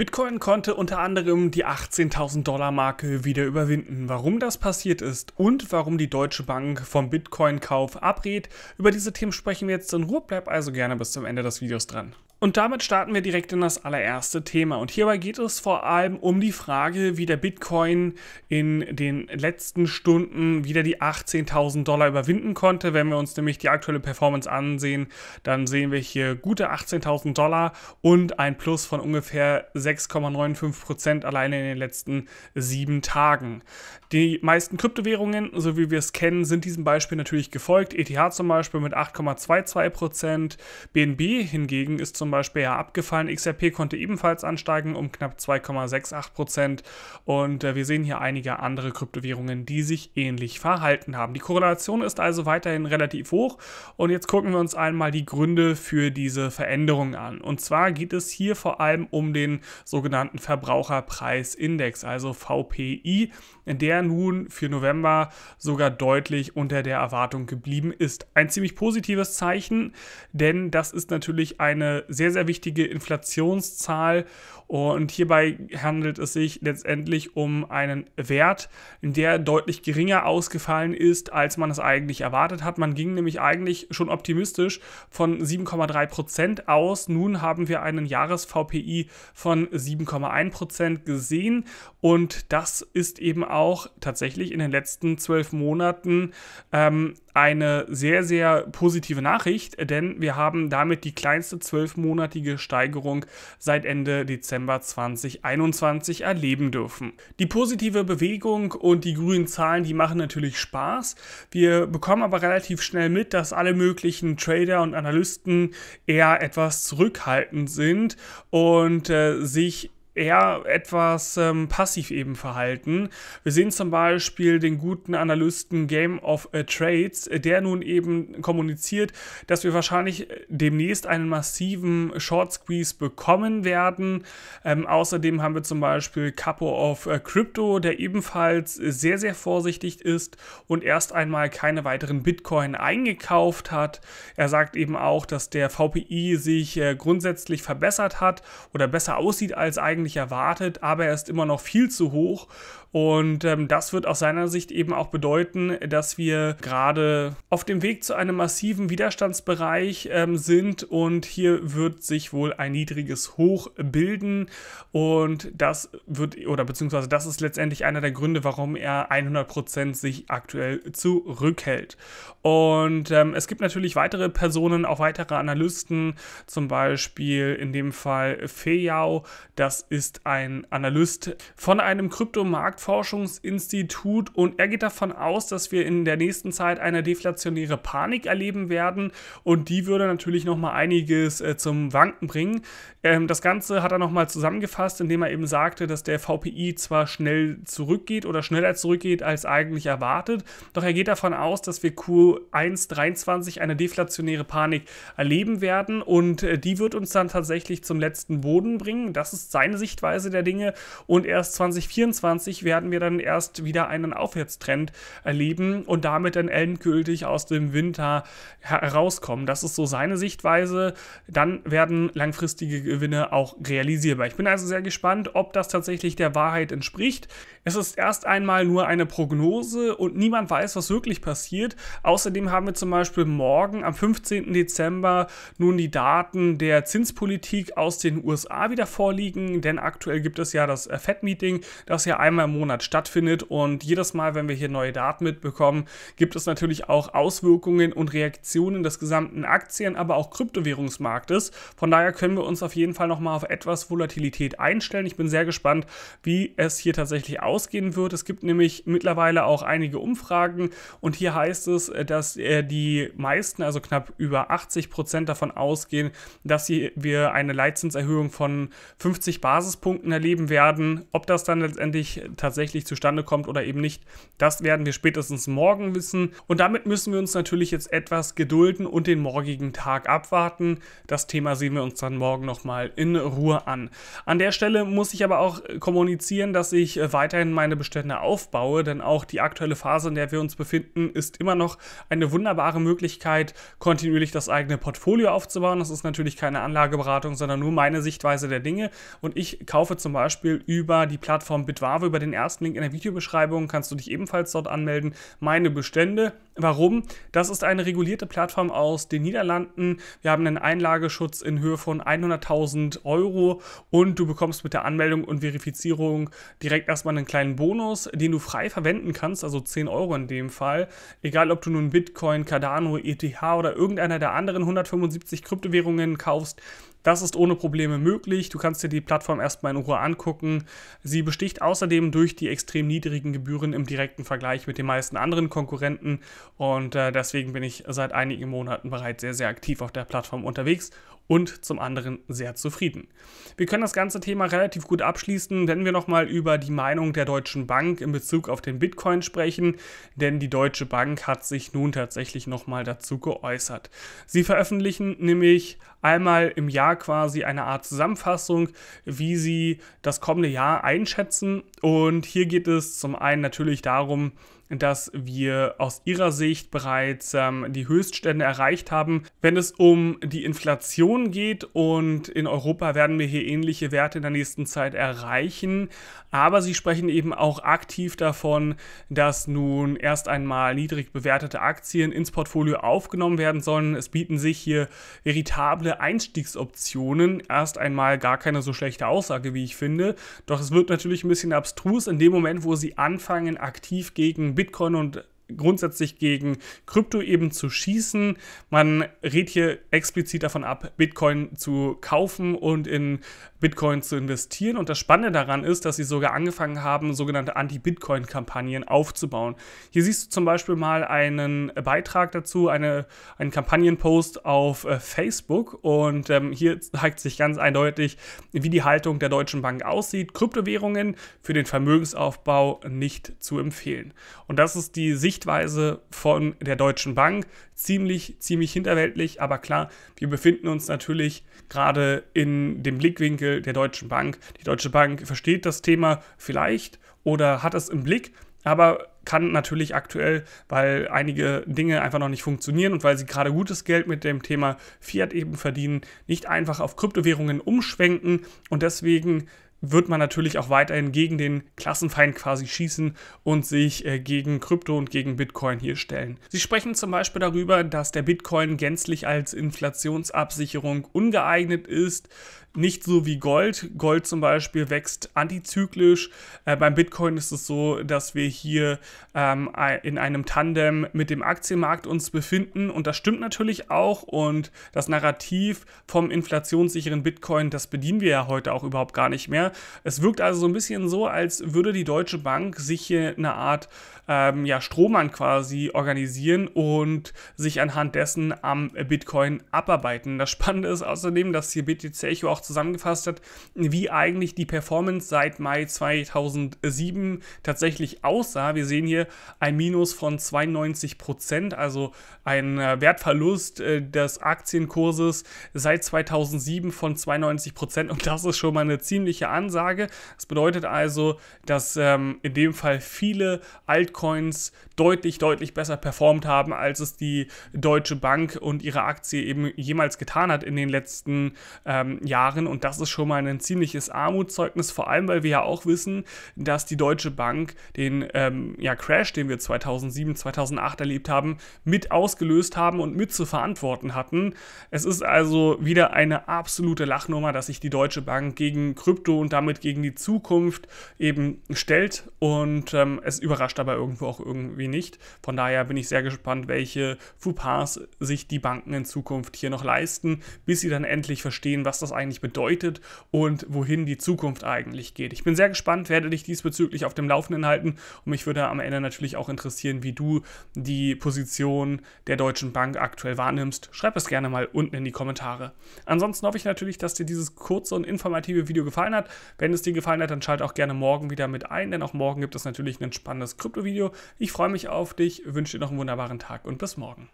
Bitcoin konnte unter anderem die 18.000 Dollar Marke wieder überwinden. Warum das passiert ist und warum die Deutsche Bank vom Bitcoin-Kauf abrät, über diese Themen sprechen wir jetzt in Ruhe. Bleib also gerne bis zum Ende des Videos dran. Und damit starten wir direkt in das allererste Thema. Und hierbei geht es vor allem um die Frage, wie der Bitcoin in den letzten Stunden wieder die 18.000 Dollar überwinden konnte. Wenn wir uns nämlich die aktuelle Performance ansehen, dann sehen wir hier gute 18.000 Dollar und ein Plus von ungefähr 6,95 Prozent alleine in den letzten sieben Tagen. Die meisten Kryptowährungen, so wie wir es kennen, sind diesem Beispiel natürlich gefolgt. ETH zum Beispiel mit 8,22 Prozent. BNB hingegen ist zum zum Beispiel ja abgefallen. XRP konnte ebenfalls ansteigen um knapp 2,68 Prozent. Und äh, wir sehen hier einige andere Kryptowährungen, die sich ähnlich verhalten haben. Die Korrelation ist also weiterhin relativ hoch. Und jetzt gucken wir uns einmal die Gründe für diese Veränderung an. Und zwar geht es hier vor allem um den sogenannten Verbraucherpreisindex, also VPI, der nun für November sogar deutlich unter der Erwartung geblieben ist. Ein ziemlich positives Zeichen, denn das ist natürlich eine sehr sehr, sehr wichtige Inflationszahl. Und hierbei handelt es sich letztendlich um einen Wert, der deutlich geringer ausgefallen ist, als man es eigentlich erwartet hat. Man ging nämlich eigentlich schon optimistisch von 7,3 Prozent aus. Nun haben wir einen Jahres-VPI von 7,1 Prozent gesehen. Und das ist eben auch tatsächlich in den letzten zwölf Monaten ähm, eine sehr, sehr positive Nachricht, denn wir haben damit die kleinste zwölfmonatige Steigerung seit Ende Dezember 2021 erleben dürfen. Die positive Bewegung und die grünen Zahlen, die machen natürlich Spaß. Wir bekommen aber relativ schnell mit, dass alle möglichen Trader und Analysten eher etwas zurückhaltend sind und äh, sich eher etwas ähm, passiv eben verhalten. Wir sehen zum Beispiel den guten Analysten Game of äh, Trades, äh, der nun eben kommuniziert, dass wir wahrscheinlich äh, demnächst einen massiven Short Squeeze bekommen werden. Ähm, außerdem haben wir zum Beispiel Capo of äh, Crypto, der ebenfalls äh, sehr, sehr vorsichtig ist und erst einmal keine weiteren Bitcoin eingekauft hat. Er sagt eben auch, dass der VPI sich äh, grundsätzlich verbessert hat oder besser aussieht als eigentlich eigentlich erwartet, aber er ist immer noch viel zu hoch und ähm, das wird aus seiner Sicht eben auch bedeuten, dass wir gerade auf dem Weg zu einem massiven Widerstandsbereich ähm, sind und hier wird sich wohl ein niedriges Hoch bilden und das wird oder beziehungsweise das ist letztendlich einer der Gründe, warum er 100% sich aktuell zurückhält. Und ähm, es gibt natürlich weitere Personen, auch weitere Analysten, zum Beispiel in dem Fall Feyao, das ist ein Analyst von einem Kryptomarkt Marktforschungsinstitut und er geht davon aus, dass wir in der nächsten Zeit eine deflationäre Panik erleben werden und die würde natürlich nochmal einiges äh, zum Wanken bringen. Ähm, das Ganze hat er nochmal zusammengefasst, indem er eben sagte, dass der VPI zwar schnell zurückgeht oder schneller zurückgeht als eigentlich erwartet, doch er geht davon aus, dass wir Q1 23 eine deflationäre Panik erleben werden und äh, die wird uns dann tatsächlich zum letzten Boden bringen. Das ist seine Sichtweise der Dinge und erst 2024 werden werden wir dann erst wieder einen Aufwärtstrend erleben und damit dann endgültig aus dem Winter herauskommen. Das ist so seine Sichtweise. Dann werden langfristige Gewinne auch realisierbar. Ich bin also sehr gespannt, ob das tatsächlich der Wahrheit entspricht. Es ist erst einmal nur eine Prognose und niemand weiß, was wirklich passiert. Außerdem haben wir zum Beispiel morgen am 15. Dezember nun die Daten der Zinspolitik aus den USA wieder vorliegen, denn aktuell gibt es ja das Fed-Meeting, das ja einmal im Monat Monat stattfindet. Und jedes Mal, wenn wir hier neue Daten mitbekommen, gibt es natürlich auch Auswirkungen und Reaktionen des gesamten Aktien, aber auch Kryptowährungsmarktes. Von daher können wir uns auf jeden Fall nochmal auf etwas Volatilität einstellen. Ich bin sehr gespannt, wie es hier tatsächlich ausgehen wird. Es gibt nämlich mittlerweile auch einige Umfragen und hier heißt es, dass äh, die meisten, also knapp über 80 Prozent davon ausgehen, dass wir eine Leitzinserhöhung von 50 Basispunkten erleben werden. Ob das dann letztendlich tatsächlich tatsächlich zustande kommt oder eben nicht, das werden wir spätestens morgen wissen. Und damit müssen wir uns natürlich jetzt etwas gedulden und den morgigen Tag abwarten. Das Thema sehen wir uns dann morgen nochmal in Ruhe an. An der Stelle muss ich aber auch kommunizieren, dass ich äh, weiterhin meine Bestände aufbaue, denn auch die aktuelle Phase, in der wir uns befinden, ist immer noch eine wunderbare Möglichkeit, kontinuierlich das eigene Portfolio aufzubauen. Das ist natürlich keine Anlageberatung, sondern nur meine Sichtweise der Dinge. Und ich kaufe zum Beispiel über die Plattform Bitwave, über den ersten Link in der Videobeschreibung, kannst du dich ebenfalls dort anmelden. Meine Bestände. Warum? Das ist eine regulierte Plattform aus den Niederlanden. Wir haben einen Einlageschutz in Höhe von 100.000 Euro und du bekommst mit der Anmeldung und Verifizierung direkt erstmal einen kleinen Bonus, den du frei verwenden kannst, also 10 Euro in dem Fall. Egal, ob du nun Bitcoin, Cardano, ETH oder irgendeiner der anderen 175 Kryptowährungen kaufst, das ist ohne Probleme möglich. Du kannst dir die Plattform erstmal in Ruhe angucken. Sie besticht außerdem durch die extrem niedrigen Gebühren im direkten Vergleich mit den meisten anderen Konkurrenten und äh, deswegen bin ich seit einigen Monaten bereits sehr, sehr aktiv auf der Plattform unterwegs und zum anderen sehr zufrieden. Wir können das ganze Thema relativ gut abschließen, wenn wir nochmal über die Meinung der Deutschen Bank in Bezug auf den Bitcoin sprechen, denn die Deutsche Bank hat sich nun tatsächlich nochmal dazu geäußert. Sie veröffentlichen nämlich einmal im Jahr quasi eine Art Zusammenfassung, wie sie das kommende Jahr einschätzen und hier geht es zum einen natürlich darum, dass wir aus ihrer Sicht bereits ähm, die Höchststände erreicht haben, wenn es um die Inflation geht. Und in Europa werden wir hier ähnliche Werte in der nächsten Zeit erreichen. Aber sie sprechen eben auch aktiv davon, dass nun erst einmal niedrig bewertete Aktien ins Portfolio aufgenommen werden sollen. Es bieten sich hier veritable Einstiegsoptionen. Erst einmal gar keine so schlechte Aussage, wie ich finde. Doch es wird natürlich ein bisschen abstrus in dem Moment, wo sie anfangen, aktiv gegen Bitcoin und grundsätzlich gegen Krypto eben zu schießen. Man rät hier explizit davon ab, Bitcoin zu kaufen und in Bitcoin zu investieren. Und das Spannende daran ist, dass sie sogar angefangen haben, sogenannte Anti-Bitcoin-Kampagnen aufzubauen. Hier siehst du zum Beispiel mal einen Beitrag dazu, eine, einen Kampagnenpost auf äh, Facebook. Und ähm, hier zeigt sich ganz eindeutig, wie die Haltung der Deutschen Bank aussieht. Kryptowährungen für den Vermögensaufbau nicht zu empfehlen. Und das ist die Sicht, Sichtweise von der Deutschen Bank ziemlich, ziemlich hinterweltlich, Aber klar, wir befinden uns natürlich gerade in dem Blickwinkel der Deutschen Bank. Die Deutsche Bank versteht das Thema vielleicht oder hat es im Blick, aber kann natürlich aktuell, weil einige Dinge einfach noch nicht funktionieren und weil sie gerade gutes Geld mit dem Thema Fiat eben verdienen, nicht einfach auf Kryptowährungen umschwenken und deswegen wird man natürlich auch weiterhin gegen den Klassenfeind quasi schießen und sich äh, gegen Krypto und gegen Bitcoin hier stellen. Sie sprechen zum Beispiel darüber, dass der Bitcoin gänzlich als Inflationsabsicherung ungeeignet ist. Nicht so wie Gold. Gold zum Beispiel wächst antizyklisch. Äh, beim Bitcoin ist es so, dass wir hier ähm, in einem Tandem mit dem Aktienmarkt uns befinden. Und das stimmt natürlich auch. Und das Narrativ vom inflationssicheren Bitcoin, das bedienen wir ja heute auch überhaupt gar nicht mehr. Es wirkt also so ein bisschen so, als würde die Deutsche Bank sich hier eine Art ähm, ja, Strohmann quasi organisieren und sich anhand dessen am Bitcoin abarbeiten. Das Spannende ist außerdem, dass hier BTC auch auch zusammengefasst hat, wie eigentlich die Performance seit Mai 2007 tatsächlich aussah. Wir sehen hier ein Minus von 92 Prozent, also ein äh, Wertverlust äh, des Aktienkurses seit 2007 von 92 Prozent. Und das ist schon mal eine ziemliche Ansage. Das bedeutet also, dass ähm, in dem Fall viele Altcoins deutlich, deutlich besser performt haben, als es die Deutsche Bank und ihre Aktie eben jemals getan hat in den letzten ähm, Jahren Jahren und das ist schon mal ein ziemliches Armutszeugnis, vor allem weil wir ja auch wissen, dass die Deutsche Bank den ähm, ja, Crash, den wir 2007, 2008 erlebt haben, mit ausgelöst haben und mit zu verantworten hatten. Es ist also wieder eine absolute Lachnummer, dass sich die Deutsche Bank gegen Krypto und damit gegen die Zukunft eben stellt und ähm, es überrascht aber irgendwo auch irgendwie nicht. Von daher bin ich sehr gespannt, welche Fauxpas sich die Banken in Zukunft hier noch leisten, bis sie dann endlich verstehen, was das eigentlich eigentlich bedeutet und wohin die Zukunft eigentlich geht. Ich bin sehr gespannt, werde dich diesbezüglich auf dem Laufenden halten und mich würde am Ende natürlich auch interessieren, wie du die Position der Deutschen Bank aktuell wahrnimmst. Schreib es gerne mal unten in die Kommentare. Ansonsten hoffe ich natürlich, dass dir dieses kurze und informative Video gefallen hat. Wenn es dir gefallen hat, dann schalte auch gerne morgen wieder mit ein, denn auch morgen gibt es natürlich ein spannendes Krypto-Video. Ich freue mich auf dich, wünsche dir noch einen wunderbaren Tag und bis morgen.